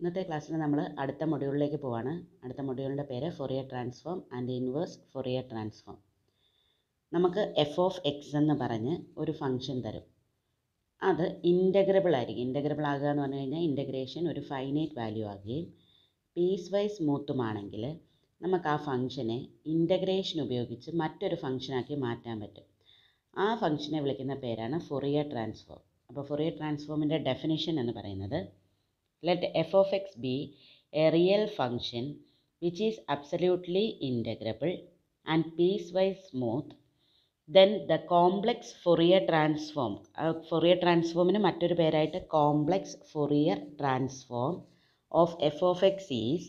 ഇന്നത്തെ ക്ലാസ്സിൽ നമ്മൾ അടുത്ത മൊഡ്യൂളിലേക്ക് പോവാണ് അടുത്ത മൊഡ്യൂളിൻ്റെ പേര് Fourier transform and inverse Fourier transform നമുക്ക് എഫ് ഓഫ് എക്സ് എന്ന് പറഞ്ഞ് ഒരു ഫംഗ്ഷൻ തരും അത് ഇൻ്റഗ്രബിൾ ആയിരിക്കും ഇൻ്റഗ്രബിൾ ആകുക എന്ന് പറഞ്ഞു കഴിഞ്ഞാൽ ഇൻ്റഗ്രേഷൻ ഒരു ഫൈനൈറ്റ് വാല്യൂ ആകുകയും പീസ് വൈസ് സ്മൂത്തുമാണെങ്കിൽ നമുക്ക് ആ ഫംഗ്ഷനെ ഇൻ്റഗ്രേഷൻ ഉപയോഗിച്ച് മറ്റൊരു ഫംഗ്ഷനാക്കി മാറ്റാൻ പറ്റും ആ ഫംഗ്ഷനെ വിളിക്കുന്ന പേരാണ് ഫൊറിയർ ട്രാൻസ്ഫോം അപ്പോൾ ഫൊറിയർ ട്രാൻസ്ഫോമിൻ്റെ ഡെഫിനിഷൻ എന്ന് പറയുന്നത് Let f of x be a real function which is absolutely integrable and piecewise smooth then the complex Fourier transform Fourier ട്രാൻസ്ഫോമിന് മറ്റൊരു പേരായിട്ട് complex Fourier transform of F of X is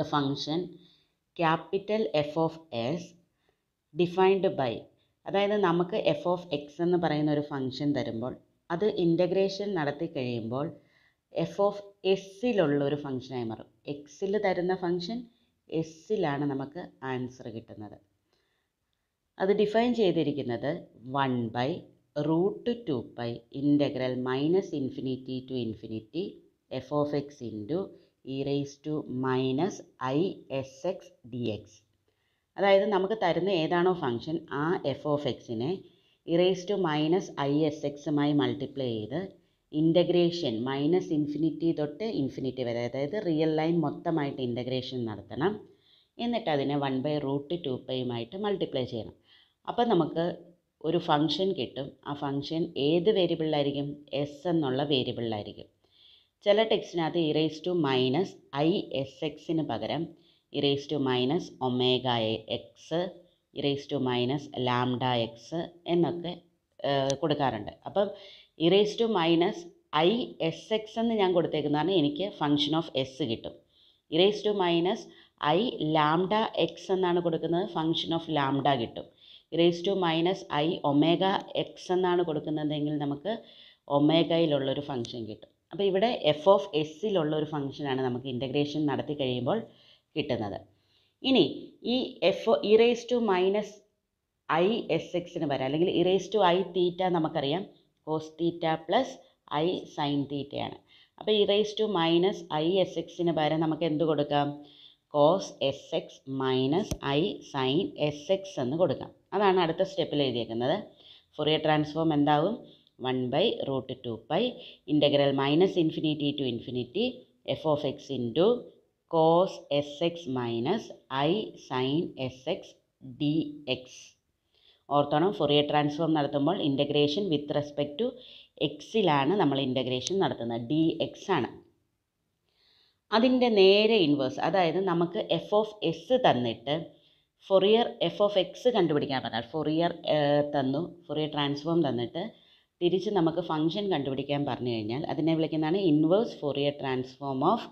the function capital F of S defined by അതായത് നമുക്ക് F of X എന്ന് പറയുന്ന ഒരു function തരുമ്പോൾ അത് ഇൻ്റഗ്രേഷൻ നടത്തി കഴിയുമ്പോൾ എഫ് ഓഫ് എസ്സിലുള്ള ഒരു ഫംഗ്ഷനായി മാറും എക്സിൽ തരുന്ന ഫംഗ്ഷൻ എസ്സിലാണ് നമുക്ക് ആൻസർ കിട്ടുന്നത് അത് ഡിഫൈൻ ചെയ്തിരിക്കുന്നത് one by root two pi integral minus infinity to infinity F of X into E raise to minus I S X D X അതായത് നമുക്ക് തരുന്ന ഏതാണോ ഫംഗ്ഷൻ ആ എഫ് ഓഫ് എക്സിനെ e raise to minus I S എക്സുമായി multiply ചെയ്ത് integration minus infinity തൊട്ട് infinity വരെ അതായത് റിയൽ ലൈൻ മൊത്തമായിട്ട് ഇൻ്റഗ്രേഷൻ നടത്തണം എന്നിട്ട് അതിനെ വൺ ബൈ റൂട്ട് ടു പേയുമായിട്ട് മൾട്ടിപ്ലൈ ചെയ്യണം അപ്പോൾ നമുക്ക് ഒരു ഫംഗ്ഷൻ കിട്ടും ആ ഫംഗ്ഷൻ ഏത് വേരിയബിളിലായിരിക്കും എസ് എന്നുള്ള വേരിയബിളിലായിരിക്കും ചില ടെക്സ്റ്റിനകത്ത് e raise to minus I S എക്സിന് പകരം e raise to minus omega X e raise to minus lambda X എന്നൊക്കെ കൊടുക്കാറുണ്ട് അപ്പം erase to minus I S X എന്ന് ഞാൻ പറഞ്ഞാൽ എനിക്ക് ഫങ്ഷൻ ഓഫ് എസ് കിട്ടും e raise to minus I lambda X എന്നാണ് കൊടുക്കുന്നത് ഫങ്ഷൻ ഓഫ് ലാംഡ കിട്ടും e raise to minus I omega X എന്നാണ് കൊടുക്കുന്നതെങ്കിൽ നമുക്ക് ഒമേഗയിലുള്ളൊരു ഫങ്ഷൻ കിട്ടും അപ്പോൾ ഇവിടെ എഫ് ഓഫ് എസ്സിലുള്ളൊരു ഒരു ഫങ്ഷനാണ് നമുക്ക് ഇൻ്റഗ്രേഷൻ നടത്തി കഴിയുമ്പോൾ കിട്ടുന്നത് ഇനി ഈ F e raise to minus I S എക്സിന് വരാം അല്ലെങ്കിൽ ഇറേസ് ടു ഐ തീറ്റ നമുക്കറിയാം cos theta plus I sine തീറ്റയാണ് അപ്പോൾ E raise to minus I S എക്സിന് പകരം നമുക്ക് എന്ത് കൊടുക്കാം cos S X minus I sine S X എന്ന് കൊടുക്കാം അതാണ് അടുത്ത സ്റ്റെപ്പിൽ എഴുതിയേക്കുന്നത് ഫൊറിയർ ട്രാൻസ്ഫോം എന്താവും one by root two pi integral minus infinity to infinity F of X into cos S X minus I sine S X D X ഓർത്തണം Fourier transform നടത്തുമ്പോൾ integration with respect to എക്സിലാണ് നമ്മൾ ഇൻ്റഗ്രേഷൻ നടത്തുന്നത് D X ആണ് അതിൻ്റെ നേരെ inverse അതായത് നമുക്ക് എഫ് ഓഫ് എസ് തന്നിട്ട് ഫൊറിയർ എഫ് ഓഫ് എക്സ് കണ്ടുപിടിക്കാൻ പറഞ്ഞാൽ ഫൊറിയർ തന്നു ഫൊറിയർ ട്രാൻസ്ഫോം തന്നിട്ട് തിരിച്ച് നമുക്ക് ഫംഗ്ഷൻ കണ്ടുപിടിക്കാൻ പറഞ്ഞു കഴിഞ്ഞാൽ അതിനെ വിളിക്കുന്നതാണ് inverse Fourier transform of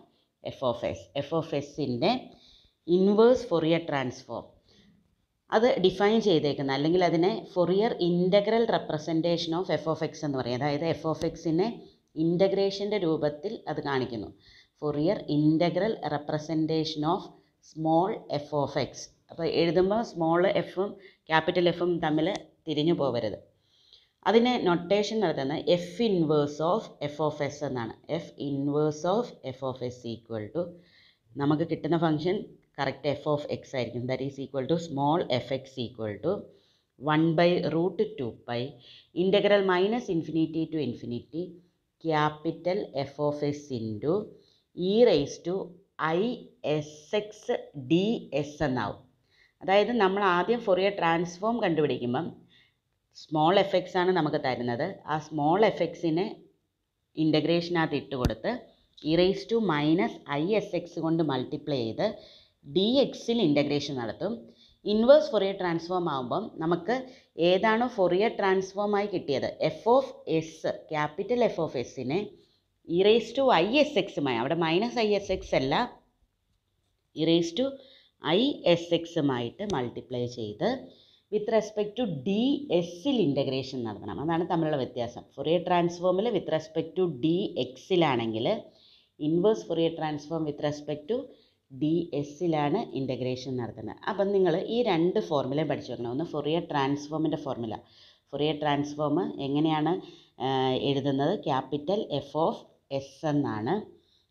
F of S F of എസിൻ്റെ ഇൻവേഴ്സ് ഫൊറിയർ ട്രാൻസ്ഫോം അത് ഡിഫൈൻ ചെയ്തേക്കുന്നത് അല്ലെങ്കിൽ അതിനെ Fourier integral representation of F of X എന്ന് പറയും അതായത് എഫ് ഓഫ് എക്സിനെ ഇൻ്റഗ്രേഷൻ്റെ രൂപത്തിൽ അത് കാണിക്കുന്നു Fourier integral representation of small F of X അപ്പോൾ എഴുതുമ്പോൾ സ്മോൾ എഫും ക്യാപിറ്റൽ എഫും തമ്മിൽ തിരിഞ്ഞു പോകരുത് അതിനെ നൊട്ടേഷൻ നടത്തുന്നത് F inverse of F of S എന്നാണ് F inverse of F of S equal to നമുക്ക് കിട്ടുന്ന function correct F of X ആയിരിക്കും that is equal to small F X equal to one by root two pi integral minus infinity to infinity capital F of S into E raise to I S X D S എന്നാവും അതായത് നമ്മൾ ആദ്യം Fourier transform കണ്ടുപിടിക്കുമ്പം small F X ആണ് നമുക്ക് തരുന്നത് ആ small F എക്സിനെ ഇൻ്റഗ്രേഷനകത്ത് ഇട്ട് കൊടുത്ത് E raise to minus I S X കൊണ്ട് മൾട്ടിപ്ലൈ ചെയ്ത് ഡി എക്സിൽ ഇൻ്റഗ്രേഷൻ നടത്തും ഇൻവേഴ്സ് ഫൊറിയർ ട്രാൻസ്ഫോം ആകുമ്പം നമുക്ക് ഏതാണോ ഫൊറിയർ ട്രാൻസ്ഫോമായി കിട്ടിയത് F of S capital F of എസ്സിനെ E raise to I S എക്സുമായി അവിടെ മൈനസ് ഐ എസ് എക്സ് അല്ല E raise to I S എക്സുമായിട്ട് മൾട്ടിപ്ലൈ ചെയ്ത് വിത്ത് റെസ്പെക്ട് ടു ഡി എസ്സിൽ ഇൻ്റഗ്രേഷൻ നടത്തണം അതാണ് തമ്മിലുള്ള വ്യത്യാസം ഫൊറിയർ ട്രാൻസ്ഫോമിൽ with respect to D എക്സിലാണെങ്കിൽ inverse Fourier transform with respect to D എസിലാണ് ഇൻ്റഗ്രേഷൻ നടത്തുന്നത് അപ്പം നിങ്ങൾ ഈ രണ്ട് ഫോർമുലയും പഠിച്ചു വെക്കണം ഒന്ന് ഫുറിയർ ട്രാൻസ്ഫോമിൻ്റെ ഫോർമുല ഫുറിയർ ട്രാൻസ്ഫോം എങ്ങനെയാണ് എഴുതുന്നത് ക്യാപിറ്റൽ എഫ് ഓഫ് എസ് എന്നാണ്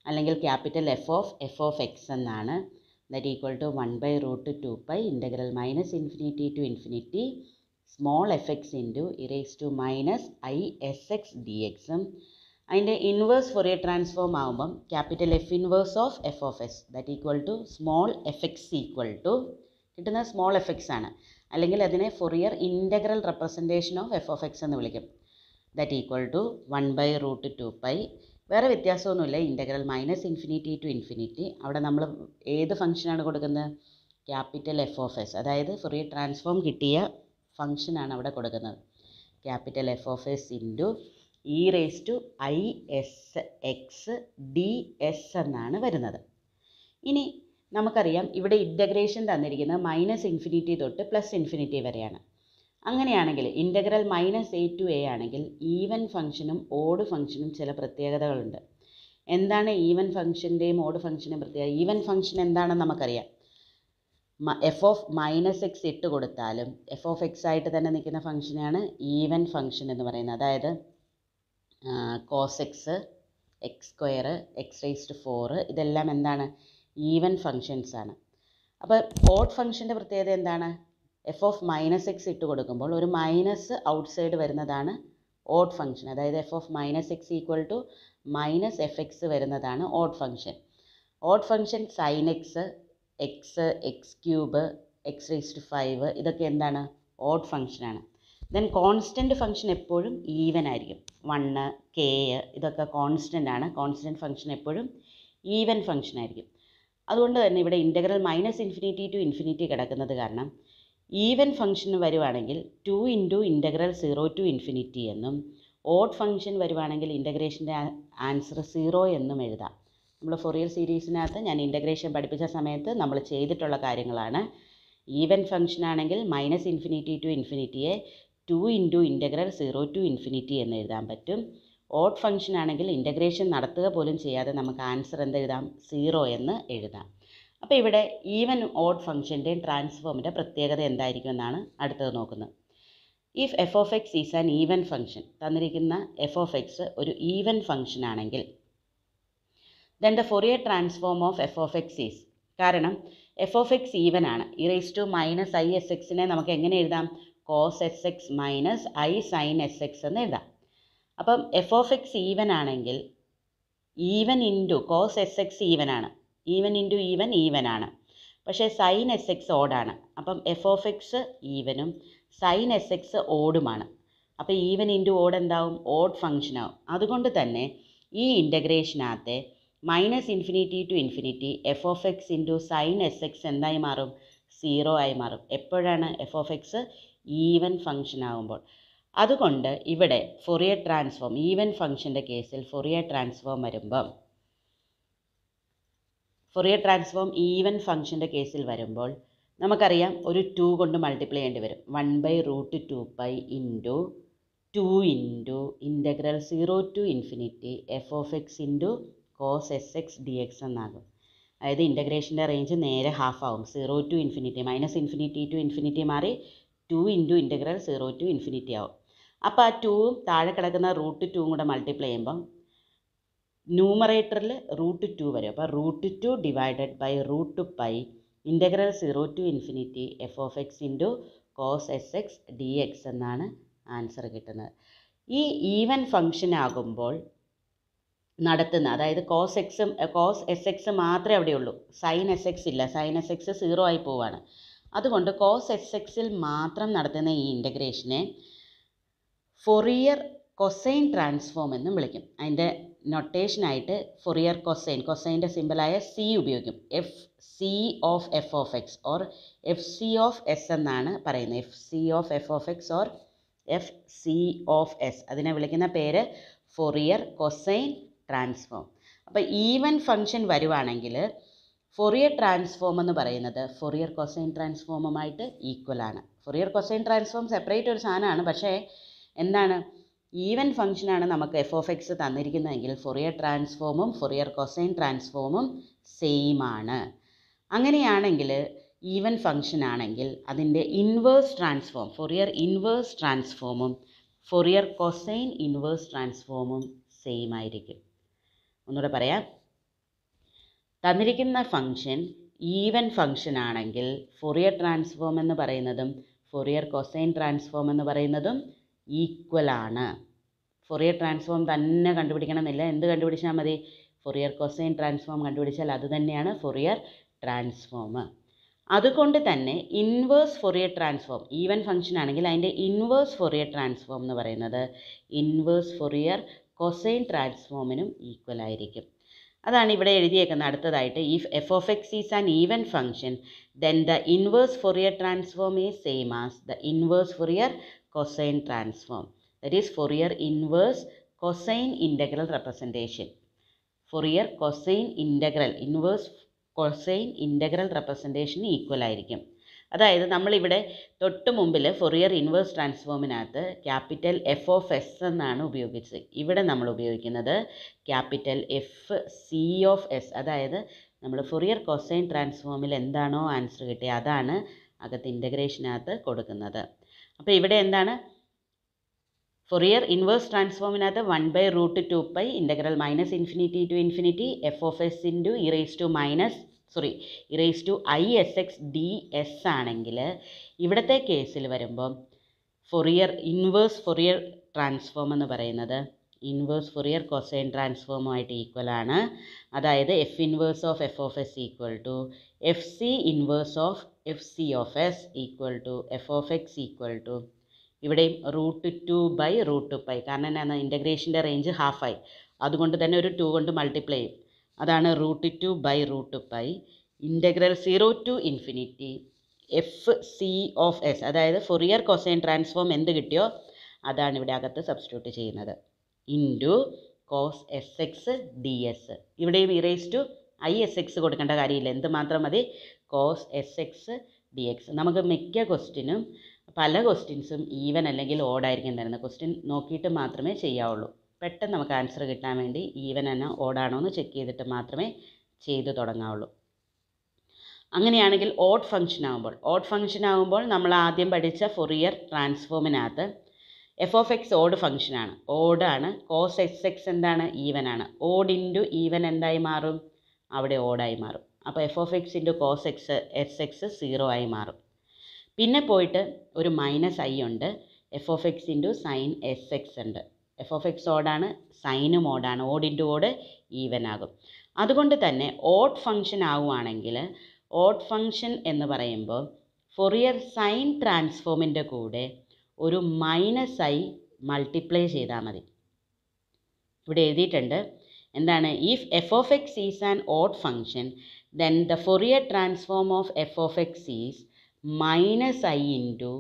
അല്ലെങ്കിൽ capital F of F of X എന്നാണ് that equal to one by root two pi integral minus infinity to infinity small F X into E raise to minus I S X D എക്സും അതിൻ്റെ inverse a transform ആകുമ്പം capital F inverse of F of S that equal to small F X equal to കിട്ടുന്ന small F X ആണ് അല്ലെങ്കിൽ അതിനെ Fourier integral representation of F of X എന്ന് വിളിക്കും that equal to one by root two pi വേറെ വ്യത്യാസമൊന്നുമില്ല integral minus infinity to infinity അവിടെ നമ്മൾ ഏത് ഫംഗ്ഷനാണ് കൊടുക്കുന്നത് ക്യാപിറ്റൽ എഫ് ഓഫ് എസ് അതായത് ഫൊറിയർ ട്രാൻസ്ഫോം കിട്ടിയ ഫംഗ്ഷനാണ് അവിടെ കൊടുക്കുന്നത് capital F of S into E raise to I S X D S എന്നാണ് വരുന്നത് ഇനി നമുക്കറിയാം ഇവിടെ ഇൻ്റഗ്രേഷൻ തന്നിരിക്കുന്നത് മൈനസ് ഇൻഫിനിറ്റി തൊട്ട് പ്ലസ് ഇൻഫിനിറ്റി വരെയാണ് അങ്ങനെയാണെങ്കിൽ integral minus A to A ആണെങ്കിൽ ഈവൻ ഫംഗ്ഷനും ഓഡ് ഫംഗ്ഷനും ചില പ്രത്യേകതകളുണ്ട് എന്താണ് ഈവൻ ഫംഗ്ഷൻ്റെയും ഓഡ് ഫംഗ്ഷൻ്റെയും പ്രത്യേകത ഈവൻ ഫംഗ്ഷൻ എന്താണെന്ന് നമുക്കറിയാം എഫ് ഓഫ് മൈനസ് എക്സ് ഇട്ട് കൊടുത്താലും എഫ് ഓഫ് എക്സ് ആയിട്ട് തന്നെ നിൽക്കുന്ന ഫംഗ്ഷനാണ് ഈവൻ ഫംഗ്ഷൻ എന്ന് പറയുന്നത് അതായത് cos X X square X raised four ഇതെല്ലാം എന്താണ് ഈവൻ ഫങ്ഷൻസ് ആണ് അപ്പോൾ ഓഡ് ഫങ്ഷൻ്റെ പ്രത്യേകത എന്താണ് എഫ് ഓഫ് മൈനസ് എക്സ് ഇട്ട് കൊടുക്കുമ്പോൾ ഒരു മൈനസ് ഔട്ട്സൈഡ് വരുന്നതാണ് ഓഡ് ഫങ്ഷൻ അതായത് F of minus X equal to minus F X വരുന്നതാണ് odd function odd function sine X X X cube X raised five ഇതൊക്കെ എന്താണ് ഓഡ് ഫങ്ഷനാണ് ദെൻ കോൺസ്റ്റൻറ്റ് ഫങ്ഷൻ എപ്പോഴും ഈവൻ ആയിരിക്കും വണ്ണ് കെ ഇതൊക്കെ constant ആണ് constant function എപ്പോഴും even function ആയിരിക്കും അതുകൊണ്ട് തന്നെ ഇവിടെ integral minus infinity to infinity കിടക്കുന്നത് കാരണം ഈവൻ ഫംഗ്ഷൻ വരുവാണെങ്കിൽ two into integral zero to infinity എന്നും ഓഡ് ഫംഗ്ഷൻ വരുവാണെങ്കിൽ ഇൻ്റഗ്രേഷൻ്റെ ആൻസർ സീറോ എന്നും എഴുതാം നമ്മൾ ഫൊറിയർ സീരീസിനകത്ത് ഞാൻ ഇൻ്റഗ്രേഷൻ പഠിപ്പിച്ച സമയത്ത് നമ്മൾ ചെയ്തിട്ടുള്ള കാര്യങ്ങളാണ് ഈവൻ ഫംഗ്ഷൻ ആണെങ്കിൽ മൈനസ് ഇൻഫിനിറ്റി ടു ഇൻഫിനിറ്റിയെ two into integral zero to infinity എന്ന് എഴുതാൻ പറ്റും ഓഡ് ഫംഗ്ഷൻ ആണെങ്കിൽ ഇൻ്റഗ്രേഷൻ നടത്തുക പോലും ചെയ്യാതെ നമുക്ക് ആൻസർ എന്തെഴുതാം സീറോ എന്ന് എഴുതാം അപ്പോൾ ഇവിടെ ഈവൻ ഓഡ് ഫംഗ്ഷൻ്റെയും ട്രാൻസ്ഫോമിൻ്റെ പ്രത്യേകത എന്തായിരിക്കും എന്നാണ് അടുത്തത് നോക്കുന്നത് if F of X is an even function തന്നിരിക്കുന്ന എഫ് ഓഫ് എക്സ് ഒരു ഈവൻ ഫംഗ്ഷൻ ആണെങ്കിൽ then the Fourier transform of F of X is കാരണം എഫ് ഓഫ് എക്സ് ഈവൻ ആണ് E raise to minus I S എക്സിനെ നമുക്ക് എങ്ങനെ എഴുതാം cos S X minus I sine S X എന്ന് എഴുതാം അപ്പം എഫ് ഓഫ് എക്സ് ഈവൻ ആണെങ്കിൽ even into cos S X even ആണ് ഈവൻ ഇൻറ്റു ഈവൻ ഈവൻ ആണ് പക്ഷേ സൈൻ എസ് എക്സ് ഓടാണ് അപ്പം എഫ് ഓഫ് എക്സ് ഈവനും സൈൻ എസ് എക്സ് ഓടുമാണ് അപ്പോൾ ഈവൻ ഇൻറ്റു ഓഡ് എന്താവും ഓഡ് ഫംഗ്ഷൻ ആവും അതുകൊണ്ട് തന്നെ ഈ ഇൻറ്റഗ്രേഷനകത്തെ minus infinity to infinity F of X into sine S X എന്തായി മാറും സീറോ ആയി മാറും എപ്പോഴാണ് F of X even function ആകുമ്പോൾ അതുകൊണ്ട് ഇവിടെ ഫൊറിയർ ട്രാൻസ്ഫോം ഈവൻ ഫംഗ്ഷൻ്റെ കേസിൽ ഫൊറിയർ ട്രാൻസ്ഫോം വരുമ്പം ഫൊറിയർ ട്രാൻസ്ഫോം ഈവൻ ഫംഗ്ഷൻ്റെ കേസിൽ വരുമ്പോൾ നമുക്കറിയാം ഒരു ടു കൊണ്ട് മൾട്ടിപ്ലൈ ചെയ്യേണ്ടി വരും one by root two pi into two into integral zero to infinity F of X into cos S X D X എന്നാകും അതായത് ഇൻ്റഗ്രേഷൻ്റെ റേഞ്ച് നേരെ ഹാഫ് ആവും zero to infinity minus infinity to infinity മാറി two into integral zero to infinity ആവും അപ്പോൾ ആ ടൂവും താഴെ കിടക്കുന്ന റൂട്ട് ടൂവും കൂടെ മൾട്ടിപ്ലൈ ചെയ്യുമ്പം ന്യൂമറേറ്ററിൽ റൂട്ട് ടു വരും അപ്പോൾ root two divided by root pi integral zero to infinity F of X into cos S X D X എന്നാണ് ആൻസർ കിട്ടുന്നത് ഈ ഈവൻ ഫങ്ഷൻ ആകുമ്പോൾ നടത്തുന്ന അതായത് കോസ് എക്സും കോസ് എസ് എക്സ് മാത്രമേ ഉള്ളൂ സൈൻ എസ് എക്സ് ഇല്ല സൈൻ എസ് എക്സ് സീറോ ആയി പോവാണ് അതുകൊണ്ട് കോസ് എസ് എക്സിൽ മാത്രം നടത്തുന്ന ഈ ഇൻ്റഗ്രേഷനെ ഫൊറിയർ കൊസൈൻ ട്രാൻസ്ഫോം എന്നും വിളിക്കും അതിൻ്റെ നൊട്ടേഷനായിട്ട് ഫൊറിയർ കൊസൈൻ കൊസൈൻ്റെ സിമ്പിളായ സി ഉപയോഗിക്കും F C of F of X or F C of S എന്നാണ് പറയുന്നത് F C of F of X or F C of S അതിനെ വിളിക്കുന്ന പേര് ഫൊറിയർ കൊസൈൻ ട്രാൻസ്ഫോം അപ്പോൾ ഈവൻ ഫംഗ്ഷൻ വരുവാണെങ്കിൽ ഫൊറിയർ ട്രാൻസ്ഫോം എന്ന് പറയുന്നത് ഫൊറിയർ കൊസൈൻ ട്രാൻസ്ഫോമുമായിട്ട് ഈക്വൽ ആണ് ഫൊറിയർ കൊസൈൻ ട്രാൻസ്ഫോം സെപ്പറേറ്റ് ഒരു സാധനമാണ് പക്ഷേ എന്താണ് ഈവൻ ഫംഗ്ഷനാണ് നമുക്ക് എഫ് ഓഫ് എക്സ് തന്നിരിക്കുന്നതെങ്കിൽ ഫൊറിയർ ട്രാൻസ്ഫോമും ഫൊറിയർ കൊസൈൻ ട്രാൻസ്ഫോമും സെയിം ആണ് അങ്ങനെയാണെങ്കിൽ ഈവൻ ഫംഗ്ഷൻ ആണെങ്കിൽ അതിൻ്റെ ഇൻവേഴ്സ് ട്രാൻസ്ഫോം ഫൊറിയർ ഇൻവേഴ്സ് ട്രാൻസ്ഫോമും ഫൊറിയർ കൊസൈൻ ഇൻവേഴ്സ് ട്രാൻസ്ഫോമും സെയിം ആയിരിക്കും ഒന്നുകൂടെ പറയാം തന്നിരിക്കുന്ന ഫംഗ്ഷൻ ഈവൻ ഫംഗ്ഷൻ ആണെങ്കിൽ ഫൊറിയർ ട്രാൻസ്ഫോം എന്ന് പറയുന്നതും ഫൊറിയർ കൊസൈൻ ട്രാൻസ്ഫോം എന്ന് പറയുന്നതും ഈക്വൽ ആണ് ഫൊറിയർ ട്രാൻസ്ഫോം തന്നെ കണ്ടുപിടിക്കണമെന്നില്ല എന്ത് കണ്ടുപിടിച്ചാൽ മതി ഫൊറിയർ കൊസൈൻ ട്രാൻസ്ഫോം കണ്ടുപിടിച്ചാൽ അത് തന്നെയാണ് ഫൊറിയർ ട്രാൻസ്ഫോം അതുകൊണ്ട് തന്നെ inverse Fourier transform even function ആണെങ്കിൽ അതിൻ്റെ ഇൻവേഴ്സ് ഫൊറിയർ ട്രാൻസ്ഫോം എന്ന് പറയുന്നത് ഇൻവേഴ്സ് ഫൊറിയർ കൊസൈൻ ട്രാൻസ്ഫോമിനും ഈക്വൽ ആയിരിക്കും അതാണ് ഇവിടെ എഴുതിയേക്കുന്നത് അടുത്തതായിട്ട് if F of X is an even function then the inverse Fourier transform is same as the inverse Fourier cosine transform that is Fourier inverse cosine integral representation Fourier cosine integral inverse cosine integral റെപ്രസെൻറ്റേഷന് equal ആയിരിക്കും അതായത് നമ്മളിവിടെ തൊട്ട് മുമ്പിൽ Fourier inverse ട്രാൻസ്ഫോമിനകത്ത് capital F of S എന്നാണ് ഉപയോഗിച്ചത് ഇവിടെ നമ്മൾ ഉപയോഗിക്കുന്നത് capital F C of S അതായത് നമ്മൾ ഫൊറിയർ കൊസൈൻ ട്രാൻസ്ഫോമിൽ എന്താണോ ആൻസർ കിട്ടിയത് അതാണ് അകത്ത് ഇൻ്റഗ്രേഷനകത്ത് കൊടുക്കുന്നത് അപ്പോൾ ഇവിടെ എന്താണ് ഫൊറിയർ ഇൻവേഴ്സ് ട്രാൻസ്ഫോമിനകത്ത് one by root two pi integral minus infinity to infinity F of S into E raise to minus sorry E raise to I S X D S ആണെങ്കിൽ ഇവിടുത്തെ കേസിൽ വരുമ്പം ഫൊറിയർ ഇൻവേഴ്സ് ഫൊറിയർ ട്രാൻസ്ഫോം എന്ന് പറയുന്നത് inverse Fourier cosine ട്രാൻസ്ഫോമുമായിട്ട് equal ആണ് അതായത് F inverse of F of S equal to F C inverse of F C of S equal to F of X equal to ഇവിടെയും root two by root pi കാരണം എന്നാ ഇൻ്റഗ്രേഷൻ്റെ range ഹാഫായി അതുകൊണ്ട് തന്നെ ഒരു to കൊണ്ട് multiply ചെയ്യും അതാണ് root two by root pi integral zero to infinity F C of S അതായത് ഫൊറിയർ കൊസൈൻ ട്രാൻസ്ഫോം എന്ത് കിട്ടിയോ അതാണ് ഇവിടെ അകത്ത് സബ്സ്റ്റിറ്റ്യൂട്ട് ചെയ്യുന്നത് into cos S X D S ഇവിടെയും E raise to I S X കൊടുക്കേണ്ട കാര്യമില്ല എന്ത് മാത്രം മതി cos S X D X നമുക്ക് മിക്ക ക്വസ്റ്റിനും പല ക്വസ്റ്റ്യൻസും ഈവൻ അല്ലെങ്കിൽ ഓഡായിരിക്കും തരുന്നത് ക്വസ്റ്റ്യൻ നോക്കിയിട്ട് മാത്രമേ ചെയ്യാവുള്ളൂ പെട്ടെന്ന് നമുക്ക് ആൻസർ കിട്ടാൻ വേണ്ടി ഈവൻ ആണോ ഓടാണോ എന്ന് ചെക്ക് ചെയ്തിട്ട് മാത്രമേ ചെയ്തു തുടങ്ങാവുള്ളൂ അങ്ങനെയാണെങ്കിൽ ഓഡ് ഫംഗ്ഷൻ ആകുമ്പോൾ ഓഡ് ഫംഗ്ഷൻ ആകുമ്പോൾ നമ്മൾ ആദ്യം പഠിച്ച ഫൊറിയർ ട്രാൻസ്ഫോമിനകത്ത് എഫ് ഓഫ് എക്സ് ഓഡ് ഫംഗ്ഷനാണ് ഓഡാണ് കോസ് എക്സ് എക്സ് എന്താണ് ഈവൻ ആണ് ഓഡ് ഇൻറ്റു ഈവൻ എന്തായി മാറും അവിടെ ഓഡായി മാറും അപ്പോൾ F of X into cos X S X zero ആയി മാറും പിന്നെ പോയിട്ട് ഒരു മൈനസ് ഐ ഉണ്ട് F of X into sine S X ഉണ്ട് എഫ് ഓഫ് എക്സ് ഓഡാണ് സൈനും ഓഡാണ് ഓഡിൻ്റെ ഓട് ഈവൻ ആകും അതുകൊണ്ട് തന്നെ ഓഡ് ഫങ്ഷൻ ആവുകയാണെങ്കിൽ ഓഡ് ഫങ്ഷൻ എന്ന് പറയുമ്പോൾ ഫൊറിയർ സൈൻ ട്രാൻസ്ഫോമിൻ്റെ കൂടെ ഒരു മൈനസ് ഐ മൾട്ടിപ്ലൈ ചെയ്താൽ മതി ഇവിടെ എഴുതിയിട്ടുണ്ട് എന്താണ് if F of X is an odd function then the Fourier transform of F of X is minus I into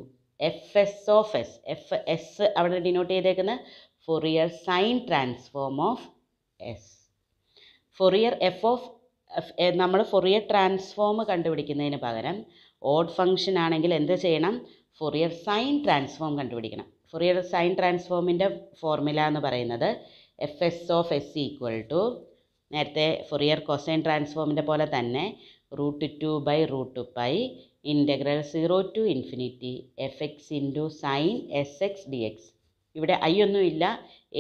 F S of S F S അവിടെ denote ചെയ്തേക്കുന്നത് Fourier sine transform of S Fourier F of നമ്മൾ Fourier transform കണ്ടുപിടിക്കുന്നതിന് പകരം odd function ആണെങ്കിൽ എന്ത് ചെയ്യണം Fourier sine transform കണ്ടുപിടിക്കണം Fourier sine ട്രാൻസ്ഫോമിൻ്റെ ഫോർമുല എന്ന് പറയുന്നത് F S of S equal to നേരത്തെ ഫൊറിയർ കൊസൈൻ ട്രാൻസ്ഫോമിൻ്റെ പോലെ തന്നെ root two by root pi integral zero to infinity F X into sine S X D X ഇവിടെ I ഒന്നുമില്ല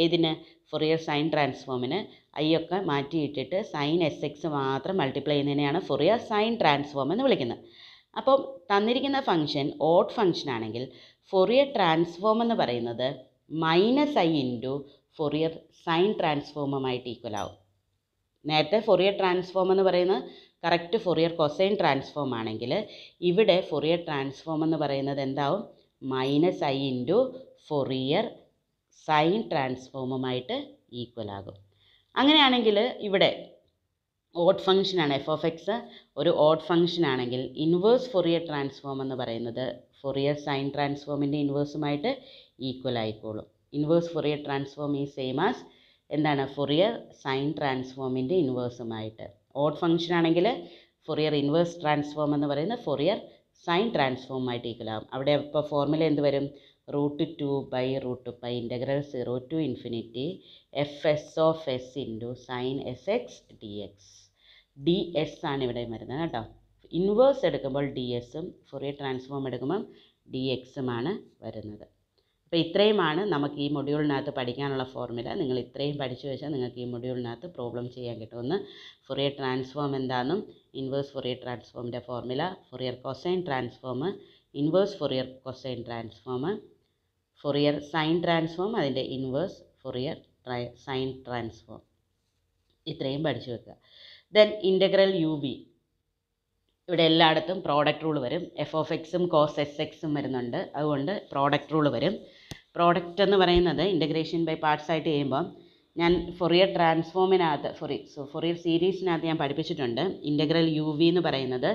ഏതിന് ഫൊറിയർ സൈൻ ട്രാൻസ്ഫോമിന് ഐ ഒക്കെ മാറ്റിയിട്ടിട്ട് സൈൻ എസ് എക്സ് മാത്രം മൾട്ടിപ്ലൈ ചെയ്യുന്നതിനെയാണ് ഫൊറിയർ സൈൻ ട്രാൻസ്ഫോം എന്ന് വിളിക്കുന്നത് അപ്പം തന്നിരിക്കുന്ന ഫംഗ്ഷൻ ഓഡ് ഫംഗ്ഷൻ ആണെങ്കിൽ ഫൊറിയർ ട്രാൻസ്ഫോം എന്ന് പറയുന്നത് minus I into Fourier sine ട്രാൻസ്ഫോമുമായിട്ട് ഈക്വൽ ആവും നേരത്തെ ഫൊറിയർ ട്രാൻസ്ഫോം എന്ന് പറയുന്നത് കറക്റ്റ് ഫൊറിയർ കൊസൈൻ ട്രാൻസ്ഫോം ആണെങ്കിൽ ഇവിടെ ഫൊറിയർ ട്രാൻസ്ഫോം എന്ന് പറയുന്നത് എന്താവും minus I into Fourier sine ട്രാൻസ്ഫോമുമായിട്ട് ഈക്വൽ ആകും അങ്ങനെയാണെങ്കിൽ ഇവിടെ ഓഡ് ഫംഗ്ഷനാണ് എഫ് ഓഫ് എക്സ് ഒരു ഓഡ് ഫംഗ്ഷൻ ആണെങ്കിൽ ഇൻവേഴ്സ് ഫൊറിയർ ട്രാൻസ്ഫോം എന്ന് പറയുന്നത് ഫൊറിയർ സൈൻ ട്രാൻസ്ഫോമിൻ്റെ ഇൻവേഴ്സുമായിട്ട് ഈക്വൽ ആയിക്കോളും ഇൻവേഴ്സ് ഫൊറിയർ ട്രാൻസ്ഫോം ഈ സെയിം ആസ് എന്താണ് ഫൊറിയർ സൈൻ ട്രാൻസ്ഫോമിൻ്റെ ഇൻവേഴ്സുമായിട്ട് ഓഡ് ഫംഗ്ഷൻ ആണെങ്കിൽ ഫൊറിയർ ഇൻവേഴ്സ് ട്രാൻസ്ഫോം എന്ന് പറയുന്നത് ഫൊറിയർ സൈൻ ട്രാൻസ്ഫോമായിട്ട് ഈക്വൽ ആകും അവിടെ ഇപ്പോൾ ഫോർമുല എന്ത് വരും root two by root pi integral zero to infinity F S of S into sine S X D X D S ആണ് ഇവിടെ വരുന്നത് കേട്ടോ ഇൻവേഴ്സ് എടുക്കുമ്പോൾ ഡി എസും ഫൊറിയർ ട്രാൻസ്ഫോം എടുക്കുമ്പം ഡി എക്സുമാണ് വരുന്നത് അപ്പോൾ ഇത്രയുമാണ് നമുക്ക് ഈ മൊഡ്യൂളിനകത്ത് പഠിക്കാനുള്ള ഫോർമുല നിങ്ങൾ ഇത്രയും പഠിച്ചു വെച്ചാൽ നിങ്ങൾക്ക് ഈ മൊഡ്യൂളിനകത്ത് പ്രോബ്ലം ചെയ്യാൻ കിട്ടും ഒന്ന് ട്രാൻസ്ഫോം എന്താണെന്നും ഇൻവേഴ്സ് ഫൊറിയർ ട്രാൻസ്ഫോമിൻ്റെ formula Fourier cosine transform inverse Fourier cosine transform Fourier sine transform അതിൻ്റെ ഇൻവേഴ്സ് ഫൊറിയർ സൈൻ ട്രാൻസ്ഫോം ഇത്രയും പഠിച്ചു വെക്കുക ദെൻ ഇൻ്റഗ്രൽ യു ബി ഇവിടെ എല്ലായിടത്തും പ്രോഡക്റ്റ് റൂൾ വരും എഫ് ഓഫ് എക്സും കോസ് എസ് എക്സും വരുന്നുണ്ട് അതുകൊണ്ട് പ്രോഡക്റ്റ് റൂൾ വരും പ്രോഡക്റ്റ് എന്ന് പറയുന്നത് ഇൻ്റഗ്രേഷൻ ബൈ പാർട്സ് ആയിട്ട് ചെയ്യുമ്പോൾ ഞാൻ ഫൊറിയർ ട്രാൻസ്ഫോമിനകത്ത് ഫൊറി സോ ഫൊറിയർ സീരീസിനകത്ത് ഞാൻ പഠിപ്പിച്ചിട്ടുണ്ട് ഇൻ്റഗ്രൽ യു വി എന്ന് പറയുന്നത്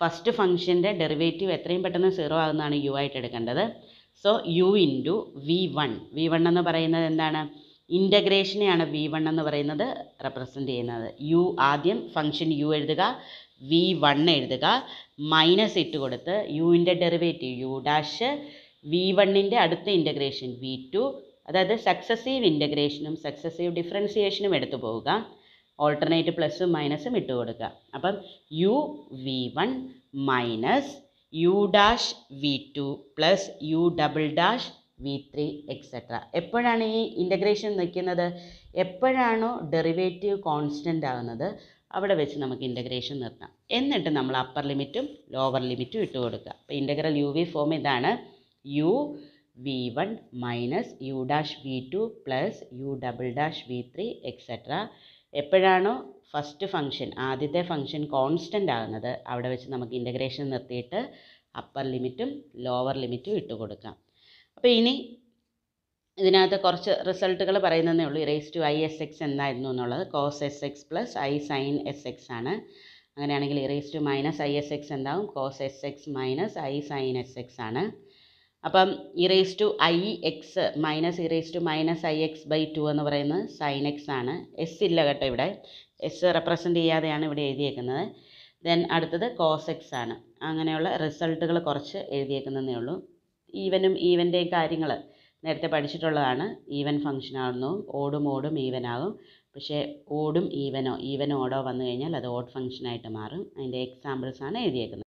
ഫസ്റ്റ് ഫംഗ്ഷൻ്റെ ഡെറിവേറ്റീവ് എത്രയും പെട്ടെന്ന് സീറോ ആകുന്നതാണ് യു ആയിട്ട് എടുക്കേണ്ടത് so U into V one V one എന്ന് പറയുന്നത് എന്താണ് ഇൻ്റഗ്രേഷനെയാണ് വി വൺ എന്ന് പറയുന്നത് റെപ്രസെൻ്റ് ചെയ്യുന്നത് യു ആദ്യം ഫംഗ്ഷൻ യു എഴുതുക വി വൺ എഴുതുക മൈനസ് ഇട്ട് കൊടുത്ത് യുവിൻ്റെ ഡെറിവേറ്റീവ് യു ഡാഷ് വി വണ്ണിൻ്റെ അടുത്ത ഇൻ്റഗ്രേഷൻ വി ടു അതായത് സക്സസീവ് ഇൻ്റഗ്രേഷനും സക്സസീവ് ഡിഫറൻസിയേഷനും എടുത്തു പോവുക ഓൾട്ടർനേറ്റ് പ്ലസ്സും മൈനസും ഇട്ട് കൊടുക്കുക അപ്പം U V one minus U dash V two plus U double dash V three etcetera എപ്പോഴാണ് ഈ ഇൻ്റഗ്രേഷൻ നിൽക്കുന്നത് എപ്പോഴാണോ ഡെറിവേറ്റീവ് കോൺസ്റ്റൻ്റ് ആകുന്നത് അവിടെ വെച്ച് നമുക്ക് ഇൻ്റഗ്രേഷൻ നിർത്താം എന്നിട്ട് നമ്മൾ അപ്പർ ലിമിറ്റും ലോവർ ലിമിറ്റും ഇട്ട് കൊടുക്കുക അപ്പോൾ ഇൻ്റഗ്രൽ യു വി ഫോം ഇതാണ് U V one minus U dash V two plus U double dash V three etcetera എപ്പോഴാണോ ഫസ്റ്റ് ഫംഗ്ഷൻ ആദ്യത്തെ ഫംഗ്ഷൻ കോൺസ്റ്റൻ്റ് ആകുന്നത് അവിടെ വെച്ച് നമുക്ക് ഇൻ്റഗ്രേഷൻ നിർത്തിയിട്ട് അപ്പർ ലിമിറ്റും ലോവർ ലിമിറ്റും ഇട്ട് കൊടുക്കാം അപ്പോൾ ഇനി ഇതിനകത്ത് കുറച്ച് റിസൾട്ടുകൾ പറയുന്നതേ ഉള്ളൂ E raise to I S X എന്തായിരുന്നു എന്നുള്ളത് cos S X plus I sine S X ആണ് അങ്ങനെയാണെങ്കിൽ E raise to minus I S X എന്താവും cos S X minus I sine S X ആണ് അപ്പം erase to I X minus E raise to minus I X by two എന്ന് പറയുന്നത് sign X ആണ് S ഇല്ല കേട്ടോ ഇവിടെ എസ് റെപ്രസെൻ്റ് ചെയ്യാതെയാണ് ഇവിടെ എഴുതിയേക്കുന്നത് ദെൻ അടുത്തത് കോസ് എക്സ് ആണ് അങ്ങനെയുള്ള റിസൾട്ടുകൾ കുറച്ച് എഴുതിയേക്കുന്നതേ ഉള്ളൂ ഈവനും ഈവൻ്റെയും കാര്യങ്ങൾ നേരത്തെ പഠിച്ചിട്ടുള്ളതാണ് ഈവൻ ഫംഗ്ഷൻ ആവുന്നു ഓടും ഓടും ഈവൻ ആകും പക്ഷേ ഓടും ഈവനോ ഈവൻ ഓടോ വന്നു കഴിഞ്ഞാൽ അത് ഓഡ് ഫംഗ്ഷനായിട്ട് മാറും അതിൻ്റെ എക്സാമ്പിൾസാണ് എഴുതിയേക്കുന്നത്